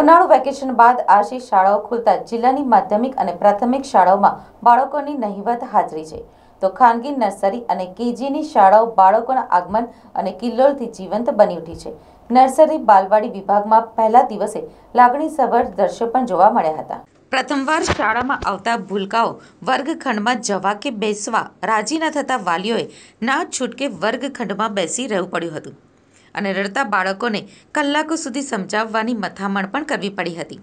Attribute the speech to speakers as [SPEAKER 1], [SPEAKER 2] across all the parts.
[SPEAKER 1] ઉનાળુ વેકેશન બાદ આશી શાળાઓ ખુલતા જિલ્લાની માધ્યમિક અને પ્રાથમિક શાળાઓમાં બાળકોની નહિવત હાજરી છે તો ખાનગી નર્સરી અને કેજીની શાળાઓ બાળકોના આગમન અને કિલ્લોલથી જીવંત બની ઉઠી છે નર્સરી બાલવાડી વિભાગમાં પહેલા દિવસે લાગણીસભર દ્રશ્યો પણ જોવા મળ્યા હતા પ્રથમવાર શાળામાં આવતા ભૂલકાઓ વર્ગખંડમાં જવા કે બેસવા રાજી ન થતા વાલીઓએ ના છૂટકે વર્ગખંડમાં બેસી રહેવું પડ્યું હતું અને રડતા બાળકોને કલાકો સુધી સમજાવવાની મથામણ પણ કરવી પડી હતી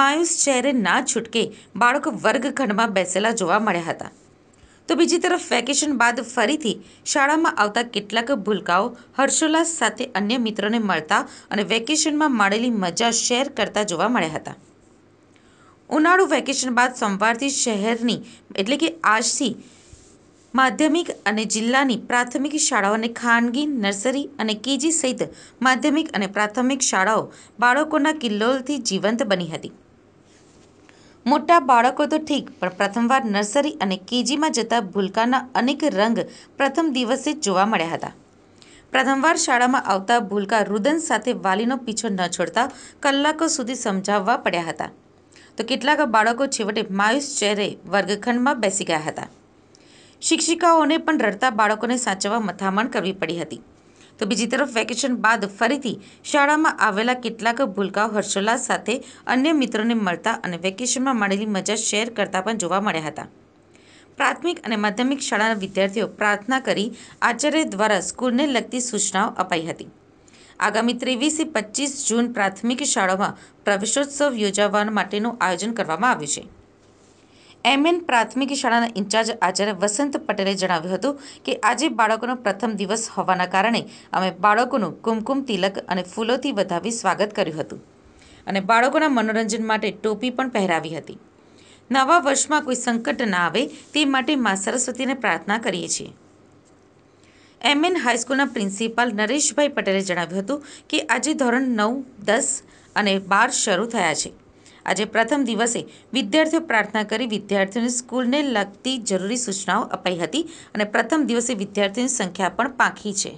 [SPEAKER 1] માયુસ ચહેરે ના છૂટકે બાળકો વર્ગખંડમાં બેસેલા જોવા મળ્યા હતા તો બીજી તરફ વેકેશન બાદ ફરીથી શાળામાં આવતા કેટલાક ભૂલકાઓ હર્ષોલ્લાસ સાથે અન્ય મિત્રોને મળતા અને વેકેશનમાં મળેલી મજા શેર કરતા જોવા મળ્યા હતા ઉનાળુ વેકેશન બાદ સોમવારથી શહેરની એટલે કે આજથી માધ્યમિક અને જિલ્લાની પ્રાથમિક શાળાઓને ખાનગી નર્સરી અને કેજી સહિત માધ્યમિક અને પ્રાથમિક શાળાઓ બાળકોના કિલ્લોલથી જીવંત બની હતી મોટા બાળકો તો ઠીક પણ પ્રથમવાર નર્સરી અને કેજીમાં જતા ભૂલકાના અનેક રંગ પ્રથમ દિવસે જોવા મળ્યા હતા પ્રથમવાર શાળામાં આવતા ભૂલકા રુદન સાથે વાલીનો પીછો ન છોડતા કલાકો સુધી સમજાવવા પડ્યા હતા તો કેટલાક બાળકો છેવટે માયુસ ચહેરે વર્ગખંડમાં બેસી ગયા હતા શિક્ષિકાઓને પણ રડતા બાળકોને સાચવવા મથામણ કરવી પડી હતી તો બીજી તરફ વેકેશન બાદ ફરીથી શાળામાં આવેલા કેટલાક ભૂલકાઓ હર્ષોલ્લાસ સાથે અન્ય મિત્રોને મળતા અને વેકેશનમાં મળેલી મજા શેર કરતા પણ જોવા મળ્યા હતા પ્રાથમિક અને માધ્યમિક શાળાના વિદ્યાર્થીઓ પ્રાર્થના કરી આચાર્ય દ્વારા સ્કૂલને લગતી સૂચનાઓ અપાઈ હતી આગામી ત્રેવીસથી પચીસ જૂન પ્રાથમિક શાળામાં પ્રવેશોત્સવ યોજાવા માટેનું આયોજન કરવામાં આવ્યું છે એમએન પ્રાથમિક શાળાના ઇન્ચાર્જ આચાર્ય વસંત પટેલે જણાવ્યું હતું કે આજે બાળકોનો પ્રથમ દિવસ હોવાના કારણે અમે બાળકોનું કુમકુમ તિલક અને ફૂલોથી વધાવી સ્વાગત કર્યું હતું અને બાળકોના મનોરંજન માટે ટોપી પણ પહેરાવી હતી નવા વર્ષમાં કોઈ સંકટ ના આવે તે માટે મા સરસ્વતીને પ્રાર્થના કરીએ છીએ એમએન હાઈસ્કૂલના પ્રિન્સિપાલ નરેશભાઈ પટેલે જણાવ્યું હતું કે આજે ધોરણ નવ દસ અને બાર શરૂ થયા છે આજે પ્રથમ દિવસે વિદ્યાર્થીઓ પ્રાર્થના કરી વિદ્યાર્થીઓને સ્કૂલને લગતી જરૂરી સૂચનાઓ અપાઈ હતી અને પ્રથમ દિવસે વિદ્યાર્થીઓની સંખ્યા પણ પાંખી છે